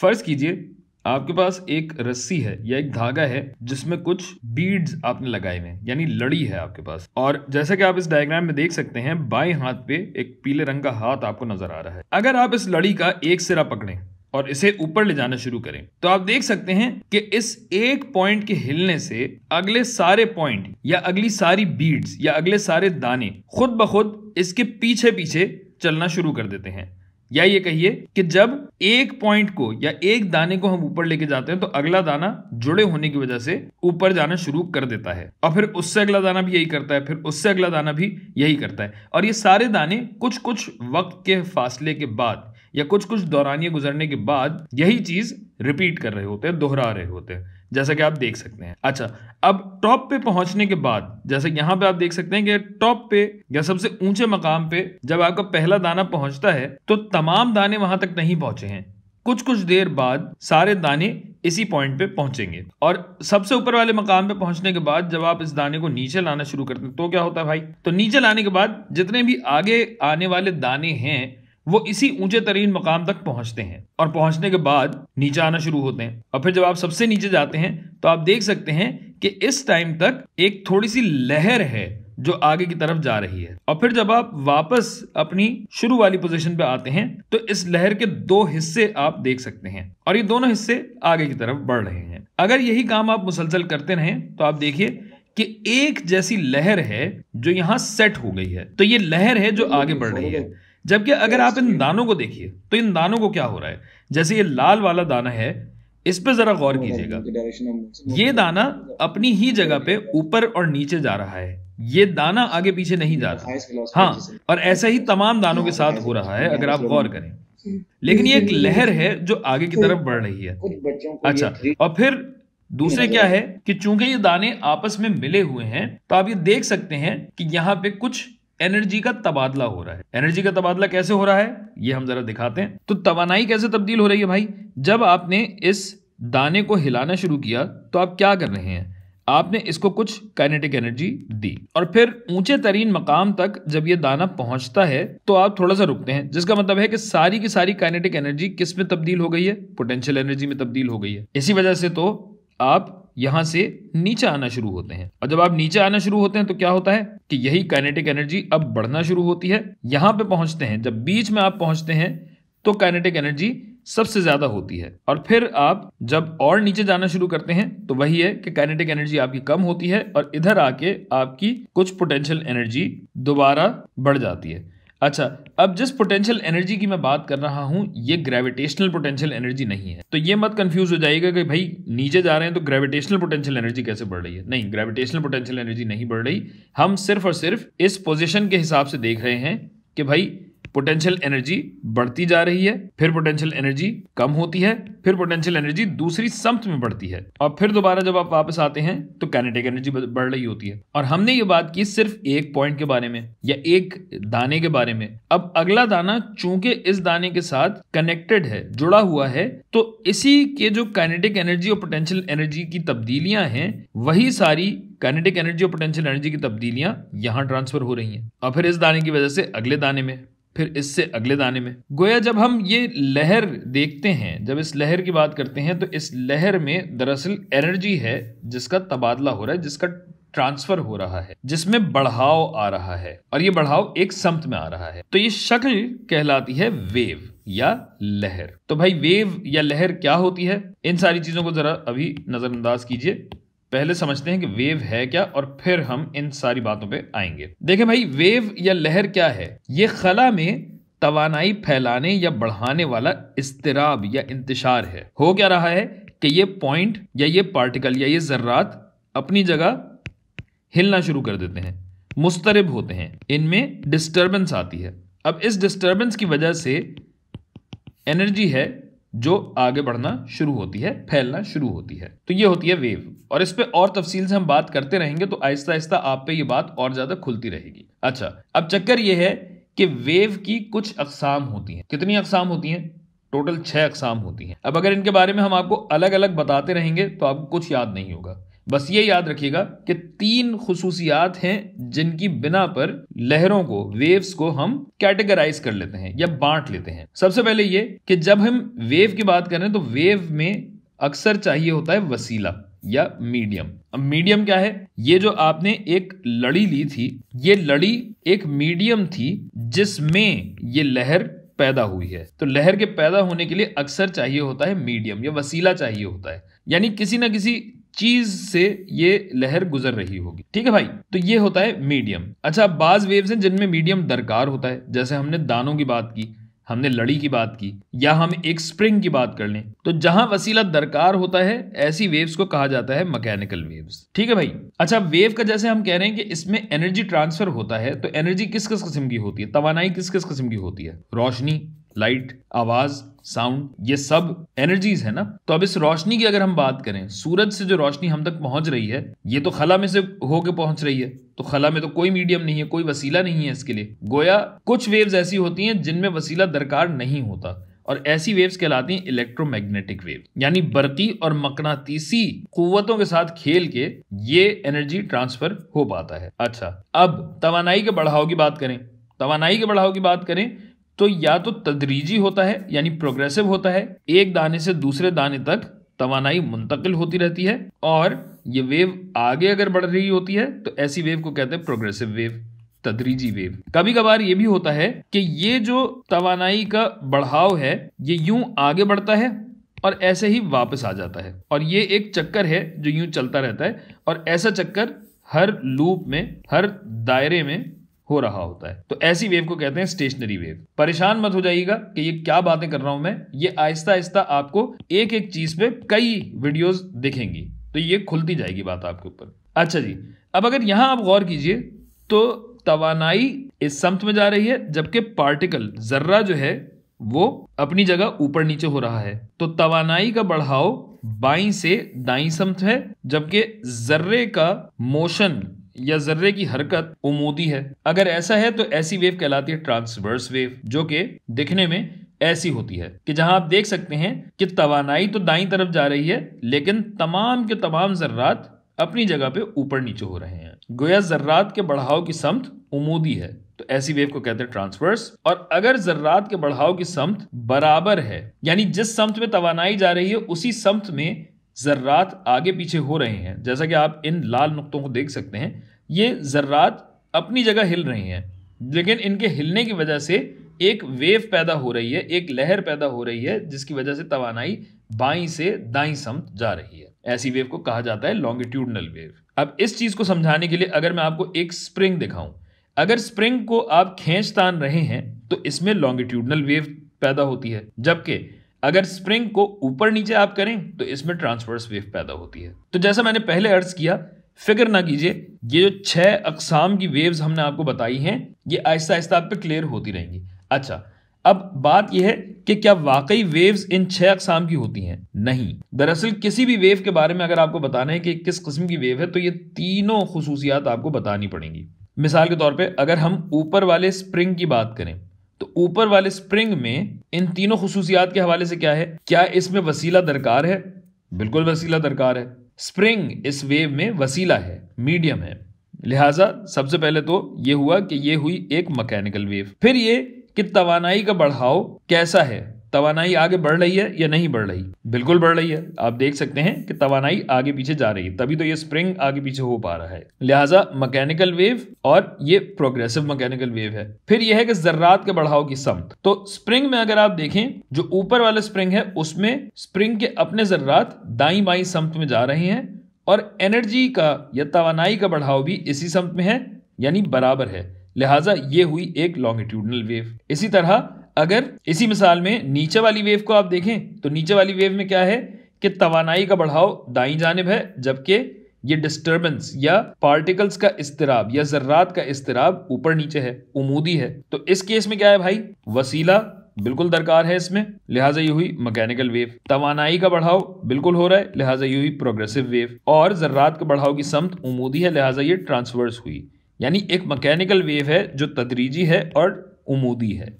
फर्ज कीजिए आपके पास एक रस्सी है या एक धागा है जिसमें कुछ बीड्स आपने लगाए हुए यानी लड़ी है आपके पास और जैसे कि आप इस डायग्राम में देख सकते हैं बाएं हाथ पे एक पीले रंग का हाथ आपको नजर आ रहा है अगर आप इस लड़ी का एक सिरा पकड़ें और इसे ऊपर ले जाना शुरू करें तो आप देख सकते हैं कि इस एक पॉइंट के हिलने से अगले सारे पॉइंट या अगली सारी बीड्स या अगले सारे दाने खुद ब खुद इसके पीछे पीछे चलना शुरू कर देते हैं या ये कहिए कि जब एक पॉइंट को या एक दाने को हम ऊपर लेके जाते हैं तो अगला दाना जुड़े होने की वजह से ऊपर जाना शुरू कर देता है और फिर उससे अगला दाना भी यही करता है फिर उससे अगला दाना भी यही करता है और ये सारे दाने कुछ कुछ वक्त के फासले के बाद या कुछ कुछ दौरानिया गुजरने के बाद यही चीज रिपीट कर रहे होते हैं दोहरा रहे होते हैं जैसा कि आप देख सकते हैं अच्छा अब टॉप पे पहुंचने के बाद जैसे यहाँ पे आप देख सकते हैं कि टॉप पे या सबसे ऊंचे मकाम पे जब आपका पहला दाना पहुंचता है तो तमाम दाने वहां तक नहीं पहुंचे हैं कुछ कुछ देर बाद सारे दाने इसी पॉइंट पे पहुंचेंगे और सबसे ऊपर वाले मकाम पे पहुंचने के बाद जब आप इस दाने को नीचे लाना शुरू करते हैं तो क्या होता है भाई तो नीचे लाने के बाद जितने भी आगे आने वाले दाने हैं वो इसी ऊंचे तरीन मकाम तक पहुंचते हैं और पहुंचने के बाद नीचे आना शुरू होते हैं और फिर जब आप सबसे नीचे जाते हैं तो आप देख सकते हैं कि इस टाइम तक एक थोड़ी सी लहर है जो आगे की तरफ जा रही है और फिर जब आप वापस अपनी शुरू वाली पोजीशन पे आते हैं तो इस लहर के दो हिस्से आप देख सकते हैं और ये दोनों हिस्से आगे की तरफ बढ़ रहे हैं अगर यही काम आप मुसलसल करते रहे तो आप देखिए कि एक जैसी लहर है जो यहाँ सेट हो गई है तो ये लहर है जो आगे बढ़ रही है जबकि अगर आप इन दानों को देखिए तो इन दानों को क्या हो रहा है जैसे ये लाल वाला दाना है इस पे जरा गौर कीजिएगा ये दाना अपनी ही जगह पे ऊपर और नीचे जा रहा है ये दाना आगे पीछे नहीं जा रहा हाँ और ऐसा ही तमाम दानों के साथ हो रहा है अगर आप गौर करें लेकिन ये एक लहर है जो आगे की तरफ बढ़ रही है अच्छा और फिर दूसरे क्या है कि चूंकि ये दाने आपस में मिले हुए हैं तो आप ये देख सकते हैं कि यहाँ पे कुछ एनर्जी का तबादला हो रहा है एनर्जी का तबादला कैसे हो रहा है ये हम जरा दिखाते हैं तो तवानाई कैसे तब्दील हो रही है भाई जब आपने इस दाने को हिलाना शुरू किया तो आप क्या कर रहे हैं आपने इसको कुछ काइनेटिक एनर्जी दी और फिर ऊंचे तरीन मकाम तक जब ये दाना पहुंचता है तो आप थोड़ा सा रुकते हैं जिसका मतलब है कि सारी की सारी काइनेटिक एनर्जी किस में तब्दील हो गई है पोटेंशियल एनर्जी में तब्दील हो गई है इसी वजह से तो आप यहाँ से नीचे आना शुरू होते हैं और जब आप नीचे आना शुरू होते हैं तो क्या होता है कि यही काइनेटिक एनर्जी अब बढ़ना शुरू होती है यहां पे पहुंचते हैं जब बीच में आप पहुंचते हैं तो काइनेटिक एनर्जी सबसे ज्यादा होती है और फिर आप जब और नीचे जाना शुरू करते हैं तो वही है कि काइनेटिक एनर्जी आपकी कम होती है और इधर आके आपकी कुछ पोटेंशियल एनर्जी दोबारा बढ़ जाती है अच्छा अब जिस पोटेंशियल एनर्जी की मैं बात कर रहा हूँ ये ग्रेविटेशनल पोटेंशियल एनर्जी नहीं है तो ये मत कंफ्यूज हो जाएगा कि भाई नीचे जा रहे हैं तो ग्रेविटेशनल पोटेंशियल एनर्जी कैसे बढ़ रही है नहीं ग्रेविटेशनल पोटेंशियल एनर्जी नहीं बढ़ रही हम सिर्फ और सिर्फ इस पोजिशन के हिसाब से देख रहे हैं कि भाई पोटेंशियल एनर्जी बढ़ती जा रही है फिर पोटेंशियल एनर्जी कम होती है फिर पोटेंशियल एनर्जी दूसरी समत में बढ़ती है और फिर दोबारा जब आप वापस आते हैं तो कैनेटिक एनर्जी बढ़ रही होती है और हमने ये बात की सिर्फ एक पॉइंट के बारे में या एक दाने के बारे में अब अगला दाना चूंकि इस दाने के साथ कनेक्टेड है जुड़ा हुआ है तो इसी के जो कैनेटिक एनर्जी और पोटेंशियल एनर्जी की तब्दीलियां हैं वही सारी कैनेटिक एनर्जी और पोटेंशियल एनर्जी की तब्दीलियां यहां ट्रांसफर हो रही हैं और फिर इस दाने की वजह से अगले दाने में फिर इससे अगले दाने में गोया जब हम ये लहर देखते हैं जब इस लहर की बात करते हैं तो इस लहर में दरअसल एनर्जी है जिसका तबादला हो रहा है जिसका ट्रांसफर हो रहा है जिसमें बढ़ाव आ रहा है और ये बढ़ाव एक समत में आ रहा है तो ये शक्ल कहलाती है वेव या लहर तो भाई वेव या लहर क्या होती है इन सारी चीजों को जरा अभी नजरअंदाज कीजिए पहले समझते हैं कि वेव है क्या और फिर हम इन सारी बातों पे आएंगे देखें भाई वेव या लहर क्या है ये खला में तवानाई फैलाने या बढ़ाने वाला इस्तराब या इंतशार है हो क्या रहा है कि ये पॉइंट या ये पार्टिकल या ये जर्रात अपनी जगह हिलना शुरू कर देते हैं मुस्तरब होते हैं इनमें डिस्टर्बेंस आती है अब इस डिस्टर्बेंस की वजह से एनर्जी है जो आगे बढ़ना शुरू होती है फैलना शुरू होती है तो ये होती है वेव और इस पर और तफसील से हम बात करते रहेंगे तो आहिस्ता आहिस्ता आप पे ये बात और ज्यादा खुलती रहेगी अच्छा अब चक्कर ये है कि वेव की कुछ अकसाम होती हैं कितनी अकसाम होती हैं टोटल छः अकसाम होती हैं अब अगर इनके बारे में हम आपको अलग अलग बताते रहेंगे तो आपको कुछ याद नहीं होगा बस ये याद रखिएगा कि तीन खसूसियात हैं जिनकी बिना पर लहरों को वेव्स को हम कैटेगराइज कर लेते हैं या बांट लेते हैं सबसे पहले ये कि जब हम वेव की बात करें तो वेव में अक्सर चाहिए होता है वसीला या मीडियम अब मीडियम क्या है ये जो आपने एक लड़ी ली थी ये लड़ी एक मीडियम थी जिसमें ये लहर पैदा हुई है तो लहर के पैदा होने के लिए अक्सर चाहिए होता है मीडियम या वसीला चाहिए होता है यानी किसी ना किसी चीज से ये लहर गुजर रही होगी ठीक है भाई तो ये होता है मीडियम अच्छा बाज वेव्स हैं जिनमें मीडियम दरकार होता है जैसे हमने दानों की बात की हमने लड़ी की बात की या हम एक स्प्रिंग की बात कर लें तो जहां वसीला दरकार होता है ऐसी वेव्स को कहा जाता है मैकेनिकल वेव्स ठीक है भाई अच्छा वेव का जैसे हम कह रहे हैं कि इसमें एनर्जी ट्रांसफर होता है तो एनर्जी किस किस किस्म की होती है तोानाई किस किस किस्म की होती है रोशनी लाइट आवाज साउंड ये सब एनर्जीज है ना तो अब इस रोशनी की अगर हम बात करें सूरज से जो रोशनी हम तक पहुंच रही है ये तो खला में से होके पहुंच रही है तो खला में तो कोई मीडियम नहीं है कोई वसीला नहीं है इसके लिए गोया कुछ वेव्स ऐसी होती हैं जिनमें वसीला दरकार नहीं होता और ऐसी वेव्स कहलाती हैं इलेक्ट्रोमैग्नेटिक वेव यानी बरती और मकनातीसी कुतों के साथ खेल के ये एनर्जी ट्रांसफर हो पाता है अच्छा अब तवानाई के बढ़ाव की बात करें तवानाई के बढ़ाव की बात करें तो या तो तदरीजी होता है यानी प्रोग्रेसिव होता है एक दाने से दूसरे दाने तक तवानाई मुंतकिल होती रहती है और ये वेव आगे अगर बढ़ रही होती है तो ऐसी वेव को कहते हैं प्रोग्रेसिव वेव तदरीजी वेव कभी कभार ये भी होता है कि ये जो तवानाई का बढ़ाव है ये यूं आगे बढ़ता है और ऐसे ही वापस आ जाता है और ये एक चक्कर है जो यूं चलता रहता है और ऐसा चक्कर हर लूप में हर दायरे में हो रहा होता है तो ऐसी वेव को कहते हैं स्टेशनरी वेव परेशान मत हो जाइएगा कि ये क्या बातें कर रहा हूं मैं ये आहिस्ता आहिस्ता आपको एक एक चीज पे कई वीडियोस दिखेंगी तो ये खुलती जाएगी बात आपके ऊपर अच्छा जी अब अगर यहां आप गौर कीजिए तो तवानाई इस समत में जा रही है जबकि पार्टिकल जर्रा जो है वो अपनी जगह ऊपर नीचे हो रहा है तो तवानाई का बढ़ाव बाई से दाई समत है जबकि जर्रे का मोशन या जर्रे की हरकत उमूदी है अगर ऐसा है तो ऐसी वेव कहलाती है ट्रांसवर्स वेव जो कि दिखने में ऐसी होती है कि जहां आप देख सकते हैं कि तवानाई तो दाई तरफ जा रही है लेकिन तमाम के तमाम जर्रात अपनी जगह पे ऊपर नीचे हो रहे हैं गोया जर्रात के बढ़ाव की समत उमूदी है तो ऐसी वेव को कहते हैं ट्रांसवर्स और अगर जर्रात के बढ़ाव की समत बराबर है यानी जिस समत में तवानाई जा रही है उसी समत में ज़र्रात आगे पीछे हो रहे हैं जैसा कि आप इन लाल नुकतों को देख सकते हैं ये ज़र्रात अपनी जगह हिल रहे हैं लेकिन इनके हिलने की वजह से एक वेव पैदा हो रही है एक लहर पैदा हो रही है जिसकी वजह से तवानाई बाई से दाई समत जा रही है ऐसी वेव को कहा जाता है लॉन्गिट्यूडनल वेव अब इस चीज़ को समझाने के लिए अगर मैं आपको एक स्प्रिंग दिखाऊं अगर स्प्रिंग को आप खींच तान रहे हैं तो इसमें लॉन्गिट्यूडनल वेव पैदा होती है जबकि अगर स्प्रिंग को ऊपर नीचे आप करें तो इसमें ट्रांसवर्स वेव पैदा होती है तो जैसा मैंने पहले अर्ज किया फिक्र ना कीजिए ये जो छह अकसाम की वेव्स हमने आपको बताई हैं ये आहिस्ता आहिस्ता आप पे क्लियर होती रहेंगी अच्छा अब बात यह है कि क्या वाकई वेव्स इन छह अकसाम की होती हैं नहीं दरअसल किसी भी वेव के बारे में अगर आपको बताना है कि किस किस्म की वेव है तो ये तीनों खसूसियात आपको बतानी पड़ेंगी मिसाल के तौर पर अगर हम ऊपर वाले स्प्रिंग की बात करें तो ऊपर वाले स्प्रिंग में इन तीनों खसूसियात के हवाले से क्या है क्या इसमें वसीला दरकार है बिल्कुल वसीला दरकार है स्प्रिंग इस वेव में वसीला है मीडियम है लिहाजा सबसे पहले तो ये हुआ कि ये हुई एक मकैनिकल वेव फिर ये कि तवानाई का बढ़ाव कैसा है तवानाई आगे बढ़ रही है या नहीं बढ़ रही बिल्कुल बढ़ रही है आप देख सकते हैं कि तवानाई आगे पीछे जा रही है तभी तो ये स्प्रिंग आगे पीछे हो पा रहा है लिहाजा मैकेनिकल वेव और ये प्रोग्रेसिव मैकेनिकल वेव है फिर यह है कि जर्रात के बढ़ाव की समत तो स्प्रिंग में अगर आप देखें जो ऊपर वाला स्प्रिंग है उसमें स्प्रिंग के अपने जर्रात दाई बाई समत में जा रहे हैं और एनर्जी का या तवानाई का बढ़ाव भी इसी समत में है यानी बराबर है लिहाजा ये हुई एक लॉन्गिट्यूडनल वेव इसी तरह अगर इसी मिसाल में नीचे वाली वेव को आप देखें तो नीचे वाली वेव में क्या है कि तोानाई का बढ़ाव दाई जानब है जबकि ये डिस्टर्बेंस या पार्टिकल्स का इसतराब या जर्रात का इस्तराब ऊपर नीचे है उमूदी है तो इस केस में क्या है भाई वसीला बिल्कुल दरकार है इसमें लिहाजा ये हुई मैकेनिकल वेव तवानाई का बढ़ाव बिल्कुल हो रहा है लिहाजा ये हुई प्रोग्रेसिव वेव और जर्रात के बढ़ाव की समत उमूदी है लिहाजा ये ट्रांसवर्स हुई यानी एक मैकेनिकल वेव है जो तदरीजी है और उमूदी है